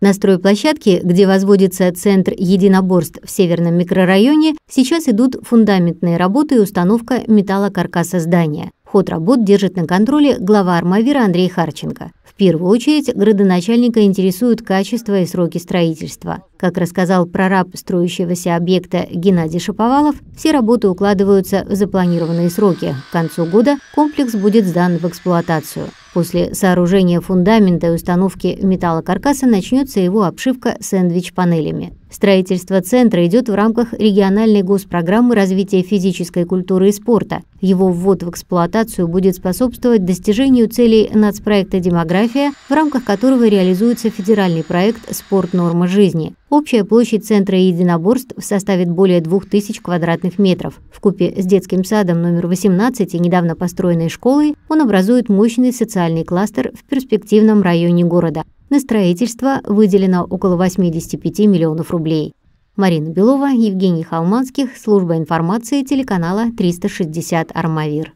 На стройплощадке, где возводится Центр единоборств в северном микрорайоне, сейчас идут фундаментные работы и установка металлокаркаса здания. Ход работ держит на контроле глава Армавира Андрей Харченко. В первую очередь, градоначальника интересуют качество и сроки строительства. Как рассказал прораб строящегося объекта Геннадий Шаповалов, все работы укладываются в запланированные сроки. К концу года комплекс будет сдан в эксплуатацию. После сооружения фундамента и установки металлокаркаса начнется его обшивка сэндвич-панелями. Строительство центра идет в рамках региональной госпрограммы развития физической культуры и спорта. Его ввод в эксплуатацию будет способствовать достижению целей нацпроекта демографии «География», в рамках которого реализуется федеральный проект «Спорт. Норма жизни». Общая площадь Центра единоборств составит более 2000 квадратных метров. В купе с детским садом номер 18 и недавно построенной школой он образует мощный социальный кластер в перспективном районе города. На строительство выделено около 85 миллионов рублей. Марина Белова, Евгений Халманских, служба информации телеканала 360 «Армавир».